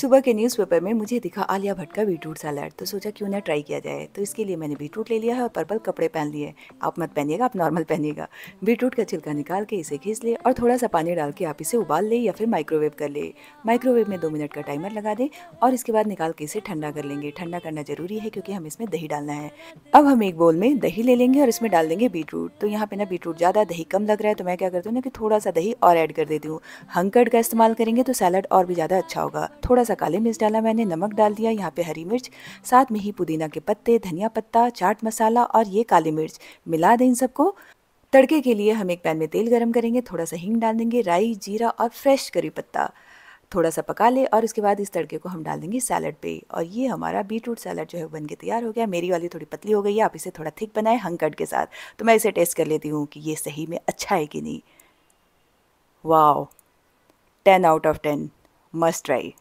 सुबह के न्यूज़पेपर में मुझे दिखा आलिया भट्ट का बीटरूट सैलड तो सोचा क्यों ना ट्राई किया जाए तो इसके लिए मैंने बीटरूट ले लिया है और पर्पल कपड़े पहन लिए आप मत पहनिएगा आप नॉर्मल पहनिएगा बीटरूट का छिलका निकाल के इसे घिस ले और थोड़ा सा पानी डाल के आप इसे उबाल ले या फिर माइक्रोवेव कर ले माइक्रोवेव में दो मिनट का टाइमर लगा दें और इसके बाद निकाल के इसे ठंडा कर लेंगे ठंडा करना जरूरी है क्योंकि हम इसमें दही डालना है अब हम एक बोल में दही ले लेंगे और इसमें डाल देंगे बीटरूट तो यहाँ पे ना बीटरूट ज़्यादा दही कम लग रहा है तो मैं क्या करती हूँ ना कि थोड़ा सा दही और ऐड कर देती हूँ हंकड़ का इस्तेमाल करेंगे तो सैलड और भी ज़्यादा अच्छा होगा थोड़ा सा काले मिर्च डाला मैंने नमक डाल दिया यहाँ पे हरी मिर्च साथ में ही पुदीना के पत्ते धनिया पत्ता चाट मसाला और ये काली मिर्च मिला दें इन सबको तड़के के लिए हम एक पैन में तेल गरम करेंगे थोड़ा सा हींग डाल देंगे राई जीरा और फ्रेश करी पत्ता थोड़ा सा पका ले और उसके बाद इस तड़के को हम डाल देंगे सैलड पे और ये हमारा बीट रूट सैलड जो है बन के तैयार हो गया मेरी वाली थोड़ी पतली हो गई है आप इसे थोड़ा थिक बनाएं हंकट के साथ तो मैं इसे टेस्ट कर लेती हूँ कि ये सही में अच्छा है कि नहीं wow ten out of ten must try